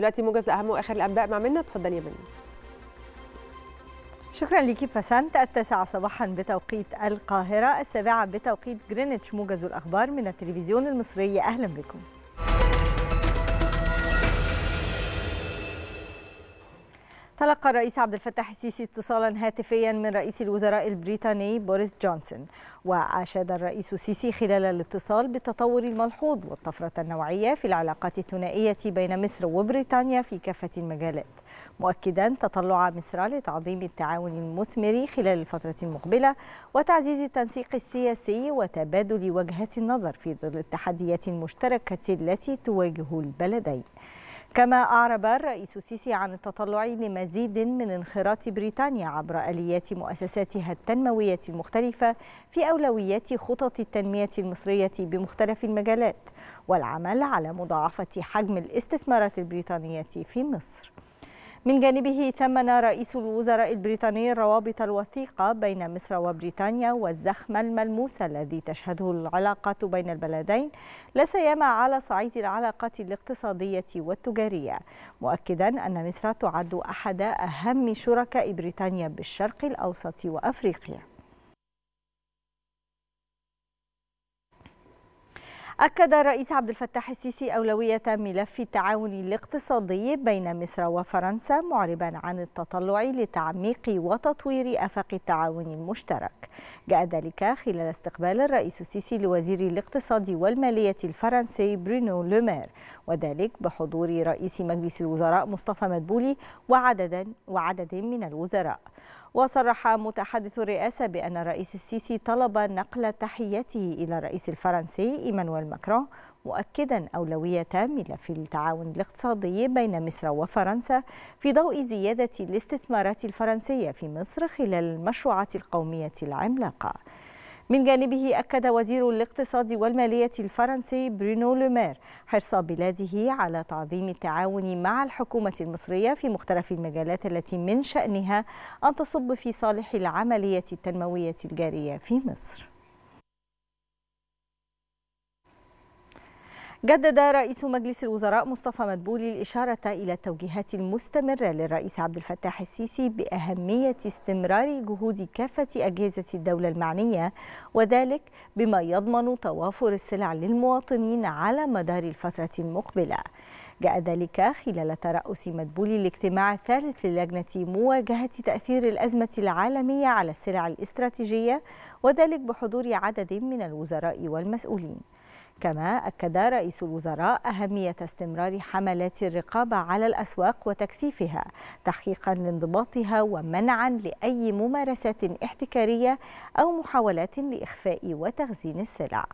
دلوقتي موجز لاهم واخر الانباء مع منا اتفضلي يا منى شكرا لك فسانت التاسعة صباحا بتوقيت القاهرة السابعة بتوقيت جرينتش موجز الأخبار من التلفزيون المصري أهلا بكم تلقى الرئيس عبد الفتاح السيسي اتصالا هاتفيا من رئيس الوزراء البريطاني بوريس جونسون وأشاد الرئيس السيسي خلال الاتصال بالتطور الملحوظ والطفرة النوعية في العلاقات الثنائية بين مصر وبريطانيا في كافة المجالات مؤكدا تطلع مصر لتعظيم التعاون المثمر خلال الفترة المقبلة وتعزيز التنسيق السياسي وتبادل وجهات النظر في ظل التحديات المشتركة التي تواجه البلدين كما أعرب الرئيس السيسي عن التطلع لمزيد من انخراط بريطانيا عبر آليات مؤسساتها التنموية المختلفة في أولويات خطط التنمية المصرية بمختلف المجالات والعمل على مضاعفة حجم الاستثمارات البريطانية في مصر من جانبه ثمن رئيس الوزراء البريطاني الروابط الوثيقة بين مصر وبريطانيا والزخم الملموس الذي تشهده العلاقات بين البلدين لا سيما على صعيد العلاقات الاقتصادية والتجارية مؤكدا أن مصر تعد أحد أهم شركاء بريطانيا بالشرق الأوسط وأفريقيا أكد الرئيس عبد الفتاح السيسي أولوية ملف التعاون الاقتصادي بين مصر وفرنسا معربا عن التطلع لتعميق وتطوير آفاق التعاون المشترك جاء ذلك خلال استقبال الرئيس السيسي لوزير الاقتصاد والمالية الفرنسي برينو لومير وذلك بحضور رئيس مجلس الوزراء مصطفى مدبولي وعددا وعدد من الوزراء وصرح متحدث الرئاسة بأن الرئيس السيسي طلب نقل تحيته إلى الرئيس الفرنسي إيمانويل ماكرون مؤكدا أولوية ملف التعاون الاقتصادي بين مصر وفرنسا في ضوء زيادة الاستثمارات الفرنسية في مصر خلال المشروعات القومية العملاقة من جانبه أكد وزير الاقتصاد والمالية الفرنسي برينو لومير حرص بلاده على تعظيم التعاون مع الحكومة المصرية في مختلف المجالات التي من شأنها أن تصب في صالح العملية التنموية الجارية في مصر جدد رئيس مجلس الوزراء مصطفى مدبولي الإشارة إلى التوجيهات المستمرة للرئيس عبد الفتاح السيسي بأهمية استمرار جهود كافة أجهزة الدولة المعنية وذلك بما يضمن توافر السلع للمواطنين على مدار الفترة المقبلة جاء ذلك خلال ترأس مدبولي الاجتماع الثالث للجنة مواجهة تأثير الأزمة العالمية على السلع الاستراتيجية وذلك بحضور عدد من الوزراء والمسؤولين كما أكد رئيس الوزراء أهمية استمرار حملات الرقابة على الأسواق وتكثيفها تحقيقا لانضباطها ومنعا لأي ممارسات احتكارية أو محاولات لإخفاء وتخزين السلع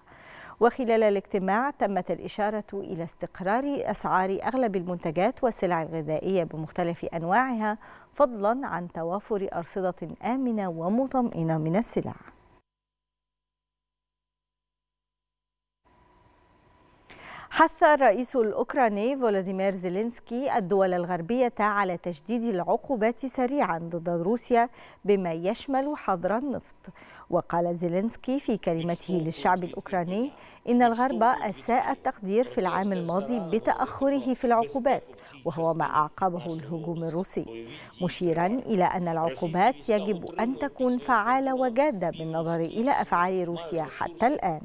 وخلال الاجتماع تمت الإشارة إلى استقرار أسعار أغلب المنتجات والسلع الغذائية بمختلف أنواعها فضلا عن توافر أرصدة آمنة ومطمئنة من السلع حث الرئيس الأوكراني فولاديمير زيلينسكي الدول الغربية على تجديد العقوبات سريعا ضد روسيا بما يشمل حظر النفط وقال زيلينسكي في كلمته للشعب الأوكراني إن الغرب أساء التقدير في العام الماضي بتأخره في العقوبات وهو ما أعقبه الهجوم الروسي مشيرا إلى أن العقوبات يجب أن تكون فعالة وجادة بالنظر إلى أفعال روسيا حتى الآن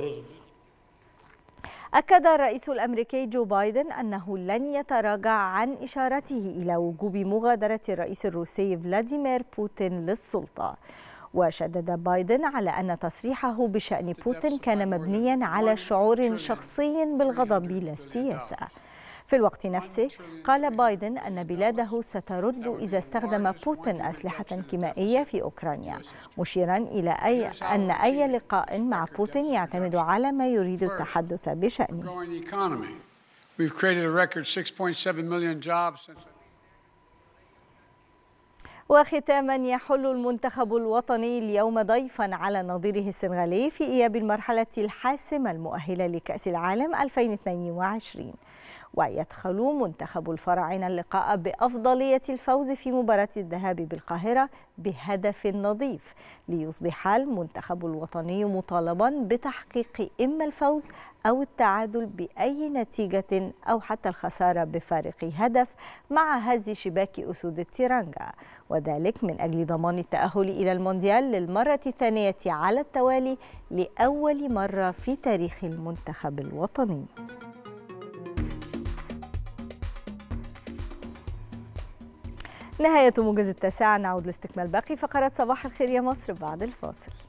الرشد أكد الرئيس الأمريكي جو بايدن أنه لن يتراجع عن إشارته إلى وجوب مغادرة الرئيس الروسي فلاديمير بوتين للسلطة وشدد بايدن على أن تصريحه بشأن بوتين كان مبنيا على شعور شخصي بالغضب للسياسة في الوقت نفسه قال بايدن أن بلاده سترد إذا استخدم بوتين أسلحة كيمائية في أوكرانيا مشيرا إلى أي أن أي لقاء مع بوتين يعتمد على ما يريد التحدث بشأنه. وختاما يحل المنتخب الوطني اليوم ضيفا على نظيره السنغالي في اياب المرحله الحاسمه المؤهله لكاس العالم 2022 ويدخل منتخب الفراعنه اللقاء بافضليه الفوز في مباراه الذهاب بالقاهره بهدف نظيف ليصبح المنتخب الوطني مطالبا بتحقيق اما الفوز أو التعادل بأي نتيجة أو حتى الخسارة بفارق هدف مع هز شباك أسود التيرانجا وذلك من أجل ضمان التأهل إلى المونديال للمرة الثانية على التوالي لأول مرة في تاريخ المنتخب الوطني نهاية موجز التاسعة نعود لاستكمال باقي فقرات صباح الخير يا مصر بعد الفاصل